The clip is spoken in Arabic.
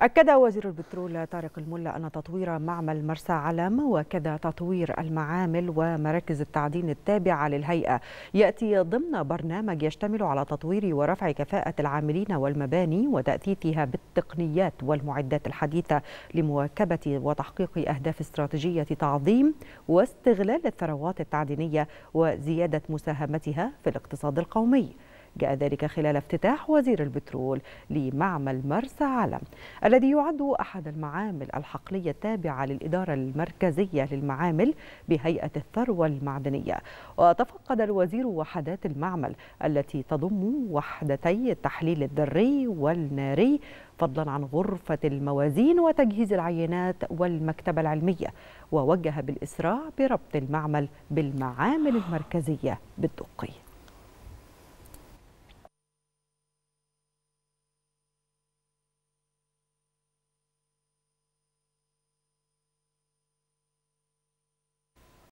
أكد وزير البترول طارق الملا أن تطوير معمل مرسى علم وكذا تطوير المعامل ومراكز التعدين التابعة للهيئة يأتي ضمن برنامج يشتمل على تطوير ورفع كفاءة العاملين والمباني وتأثيثها بالتقنيات والمعدات الحديثة لمواكبة وتحقيق أهداف استراتيجية تعظيم واستغلال الثروات التعدينية وزيادة مساهمتها في الاقتصاد القومي جاء ذلك خلال افتتاح وزير البترول لمعمل مرسى علم الذي يعد أحد المعامل الحقلية التابعة للإدارة المركزية للمعامل بهيئة الثروة المعدنية وتفقد الوزير وحدات المعمل التي تضم وحدتي التحليل الذري والناري فضلا عن غرفة الموازين وتجهيز العينات والمكتبة العلمية ووجه بالإسراع بربط المعمل بالمعامل المركزية بالدقي